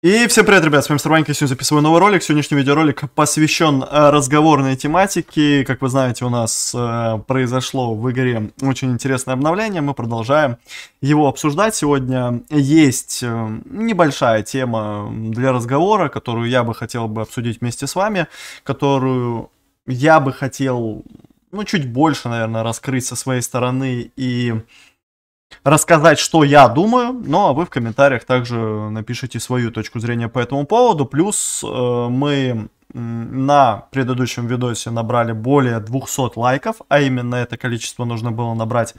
И всем привет, ребят, с вами Старванька, сегодня записываю новый ролик. Сегодняшний видеоролик посвящен э, разговорной тематике. Как вы знаете, у нас э, произошло в игре очень интересное обновление, мы продолжаем его обсуждать. Сегодня есть э, небольшая тема для разговора, которую я бы хотел бы обсудить вместе с вами, которую я бы хотел, ну, чуть больше, наверное, раскрыть со своей стороны и рассказать, что я думаю. Ну а вы в комментариях также напишите свою точку зрения по этому поводу. Плюс э, мы на предыдущем видосе набрали более 200 лайков, а именно это количество нужно было набрать,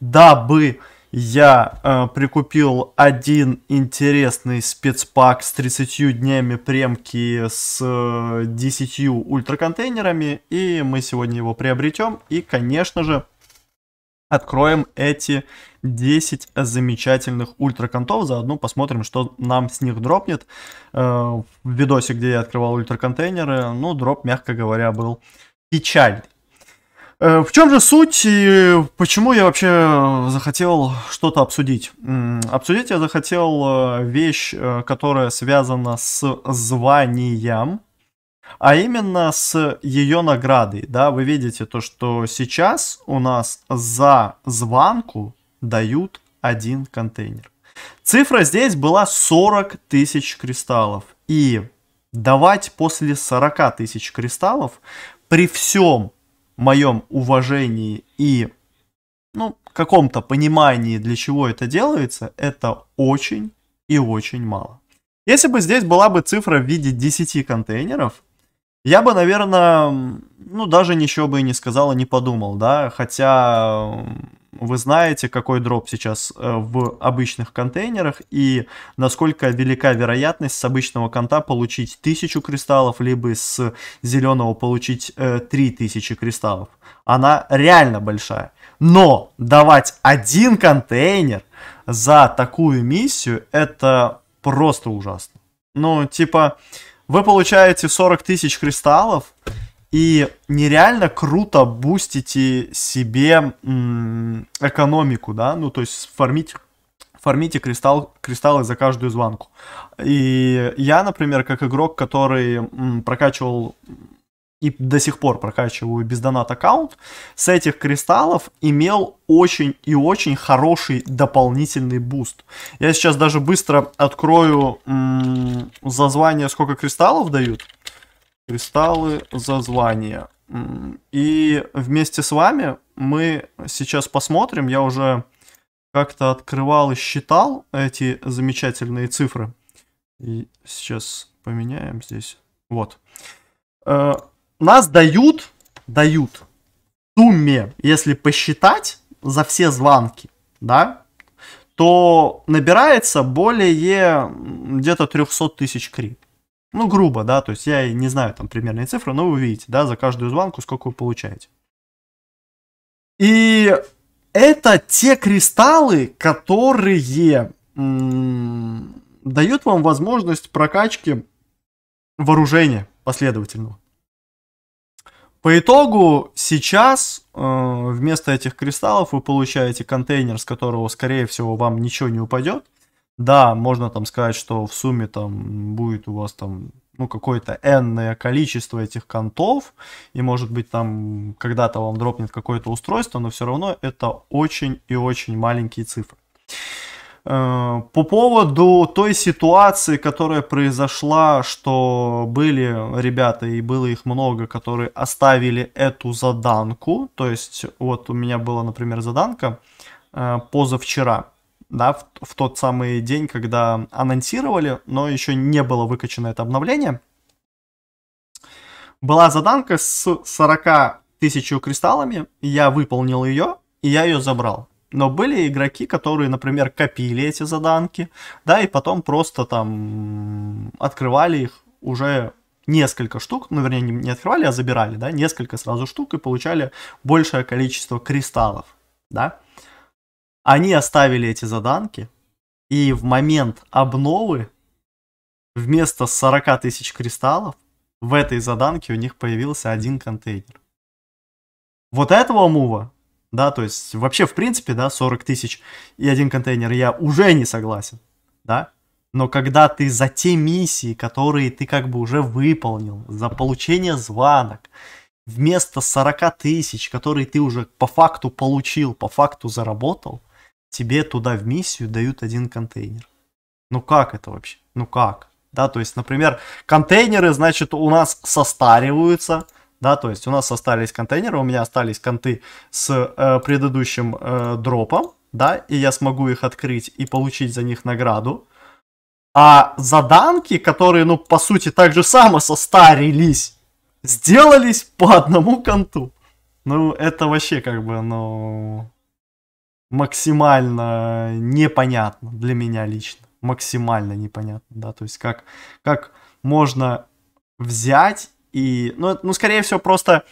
дабы я э, прикупил один интересный спецпак с 30 днями премки с э, 10 ультраконтейнерами, и мы сегодня его приобретем, и, конечно же, откроем эти 10 замечательных ультраконтов. Заодно посмотрим, что нам с них дропнет. Э, в видосе, где я открывал ультраконтейнеры, ну, дроп, мягко говоря, был печальный. Э, в чем же суть и почему я вообще захотел что-то обсудить? Обсудить я захотел э, вещь, которая связана с званием а именно с ее наградой. Да, вы видите то, что сейчас у нас за звонку дают один контейнер. Цифра здесь была 40 тысяч кристаллов. И давать после 40 тысяч кристаллов при всем моем уважении и ну, каком-то понимании, для чего это делается, это очень и очень мало. Если бы здесь была бы цифра в виде 10 контейнеров, я бы, наверное, ну, даже ничего бы и не сказал и не подумал, да, хотя вы знаете, какой дроп сейчас э, в обычных контейнерах и насколько велика вероятность с обычного конта получить 1000 кристаллов, либо с зеленого получить 3000 э, кристаллов. Она реально большая. Но давать один контейнер за такую миссию, это просто ужасно. Ну, типа, вы получаете 40 тысяч кристаллов и нереально круто бустите себе экономику, да, ну то есть фармите, фармите кристалл, кристаллы за каждую звонку. И я, например, как игрок, который прокачивал и до сих пор прокачиваю без донат аккаунт, с этих кристаллов имел очень и очень хороший дополнительный буст. Я сейчас даже быстро открою за звание, сколько кристаллов дают. Кристаллы за звание. И вместе с вами мы сейчас посмотрим, я уже как-то открывал и считал эти замечательные цифры. И сейчас поменяем здесь. Вот. Э, нас дают, дают в сумме, если посчитать за все звонки, да, то набирается более где-то 300 тысяч кри. Ну, грубо, да, то есть я не знаю там примерные цифры, но вы видите, да, за каждую звонку сколько вы получаете. И это те кристаллы, которые дают вам возможность прокачки вооружения последовательного. По итогу сейчас э, вместо этих кристаллов вы получаете контейнер, с которого, скорее всего, вам ничего не упадет. Да, можно там сказать, что в сумме там будет у вас там ну, какое-то энное количество этих контов, и, может быть, там когда-то вам дропнет какое-то устройство, но все равно это очень и очень маленькие цифры. Э, по поводу той ситуации, которая произошла, что были ребята, и было их много, которые оставили эту заданку. То есть, вот у меня была, например, заданка э, позавчера, да, в, в тот самый день, когда анонсировали, но еще не было выкачано это обновление. Была заданка с 40 тысячу кристаллами, я выполнил ее, и я ее забрал. Но были игроки, которые, например, копили эти заданки, да, и потом просто там открывали их уже несколько штук, ну, вернее, не открывали, а забирали, да, несколько сразу штук и получали большее количество кристаллов, да. Они оставили эти заданки, и в момент обновы вместо 40 тысяч кристаллов в этой заданке у них появился один контейнер. Вот этого мува да, то есть вообще, в принципе, да, 40 тысяч и один контейнер, я уже не согласен, да, но когда ты за те миссии, которые ты как бы уже выполнил, за получение звонок, вместо 40 тысяч, которые ты уже по факту получил, по факту заработал, тебе туда в миссию дают один контейнер. Ну как это вообще? Ну как? Да, то есть, например, контейнеры, значит, у нас состариваются – да, то есть у нас остались контейнеры, у меня остались конты с э, предыдущим э, дропом, да, и я смогу их открыть и получить за них награду. А заданки, которые, ну, по сути, так же само состарились, сделались по одному конту. Ну, это вообще как бы, ну, максимально непонятно для меня лично. Максимально непонятно, да, то есть как, как можно взять и, ну, ну, скорее всего, просто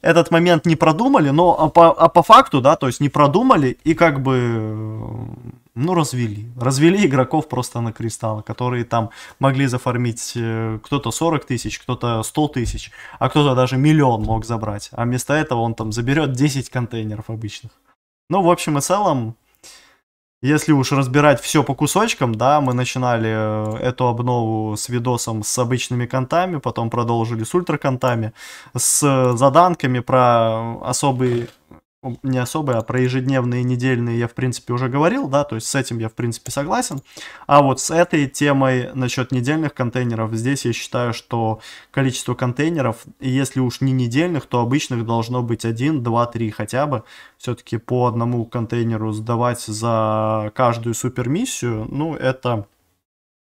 этот момент не продумали, но а по, а по факту, да, то есть не продумали и как бы, э, ну, развели. Развели игроков просто на кристаллы, которые там могли зафармить э, кто-то 40 тысяч, кто-то 100 тысяч, а кто-то даже миллион мог забрать. А вместо этого он там заберет 10 контейнеров обычных. Ну, в общем и целом, если уж разбирать все по кусочкам, да, мы начинали э, эту обнову с видосом с обычными контами, потом продолжили с ультраконтами, с заданками про э, особые не особые, а про ежедневные, недельные я, в принципе, уже говорил, да, то есть с этим я, в принципе, согласен. А вот с этой темой насчет недельных контейнеров, здесь я считаю, что количество контейнеров, если уж не недельных, то обычных должно быть один два три хотя бы. Все-таки по одному контейнеру сдавать за каждую супермиссию, ну, это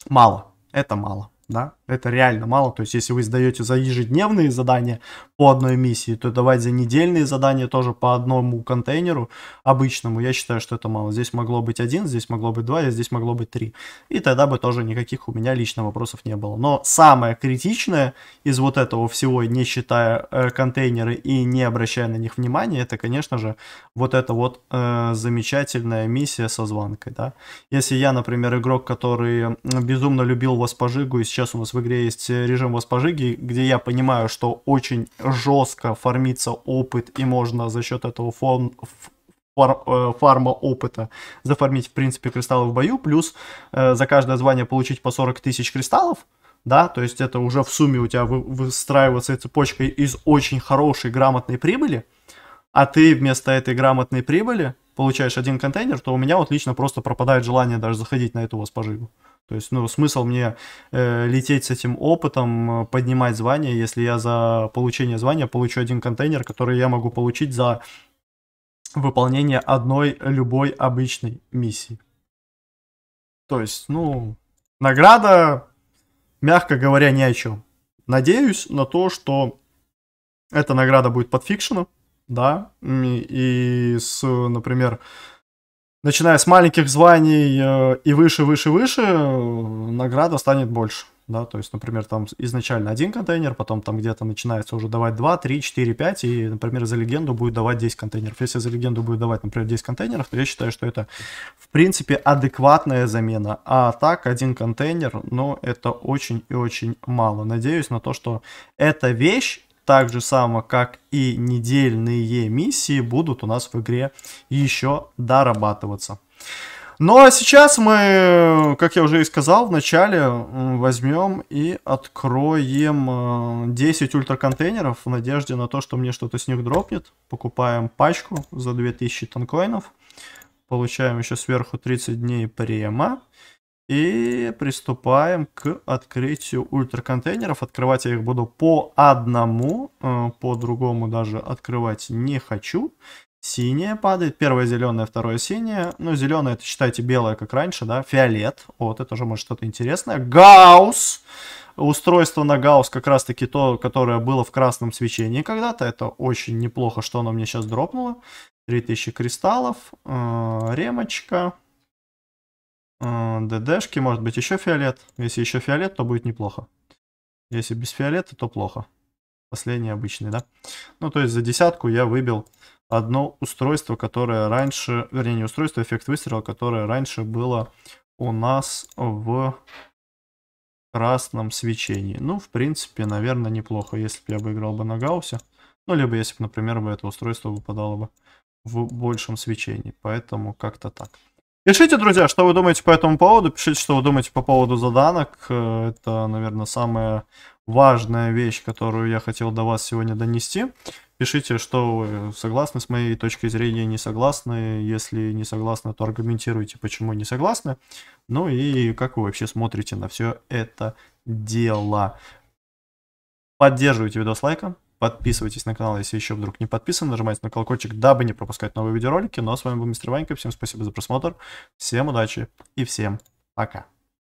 мало, это мало да, это реально мало, то есть если вы сдаете за ежедневные задания по одной миссии, то давать за недельные задания тоже по одному контейнеру обычному, я считаю, что это мало. Здесь могло быть один, здесь могло быть два, здесь могло быть три. И тогда бы тоже никаких у меня лично вопросов не было. Но самое критичное из вот этого всего, не считая э, контейнеры и не обращая на них внимания, это, конечно же, вот эта вот э, замечательная миссия со звонкой, да. Если я, например, игрок, который безумно любил воспожигу и сейчас сейчас у нас в игре есть э, режим Воспожиги, где я понимаю, что очень жестко фармится опыт, и можно за счет этого фон, фар, э, фарма опыта зафармить, в принципе, кристаллы в бою, плюс э, за каждое звание получить по 40 тысяч кристаллов, да, то есть это уже в сумме у тебя выстраивается цепочка из очень хорошей грамотной прибыли, а ты вместо этой грамотной прибыли получаешь один контейнер, то у меня вот лично просто пропадает желание даже заходить на эту воспожигу. То есть, ну, смысл мне э, лететь с этим опытом, э, поднимать звание, если я за получение звания получу один контейнер, который я могу получить за выполнение одной любой обычной миссии. То есть, ну, награда, мягко говоря, ни о чем. Надеюсь на то, что эта награда будет подфикшена, да, и, и с, например, начиная с маленьких званий э, и выше, выше, выше, э, награда станет больше. Да, то есть, например, там изначально один контейнер, потом там где-то начинается уже давать 2, 3, 4, 5, и, например, за легенду будет давать 10 контейнеров. Если за легенду будет давать, например, 10 контейнеров, то я считаю, что это, в принципе, адекватная замена. А так, один контейнер, но ну, это очень и очень мало. Надеюсь на то, что эта вещь так же само, как и недельные миссии будут у нас в игре еще дорабатываться. Ну а сейчас мы, как я уже и сказал в начале, возьмем и откроем 10 э, ультраконтейнеров в надежде на то, что мне что-то с них дропнет. Покупаем пачку за 2000 танкоинов. Получаем еще сверху 30 дней према. И приступаем к открытию ультраконтейнеров. Открывать я их буду по одному, э, по другому даже открывать не хочу. Синее падает, первое зеленое, второе синее. Ну, зеленое, это считайте белое, как раньше, да. Фиолет, вот, это же может что-то интересное. Гаус. устройство на гаус, как раз таки то, которое было в красном свечении когда-то. Это очень неплохо, что оно мне сейчас дропнуло. 3000 кристаллов, э, ремочка, Э, ДДшки, может быть, еще фиолет. Если еще фиолет, то будет неплохо. Если без фиолета, то плохо. Последний обычный, да? Ну, то есть за десятку я выбил одно устройство, которое раньше... Вернее, не устройство, а эффект выстрела, которое раньше было у нас в красном свечении. Ну, в принципе, наверное, неплохо, если бы я выиграл бы на Гауссе. Ну, либо если бы, например, бы это устройство выпадало бы в большем свечении. Поэтому как-то так. Пишите, друзья, что вы думаете по этому поводу. Пишите, что вы думаете по поводу заданок. Э, это, наверное, самая важная вещь, которую я хотел до вас сегодня донести. Пишите, что вы согласны с моей точки зрения, не согласны. Если не согласны, то аргументируйте, почему не согласны. Ну и как вы вообще смотрите на все это дело. Поддерживайте видос лайком. Подписывайтесь на канал, если еще вдруг не подписаны. Нажимайте на колокольчик, дабы не пропускать новые видеоролики. Ну, а с вами был мистер Ванька. Всем спасибо за просмотр. Всем удачи и всем пока.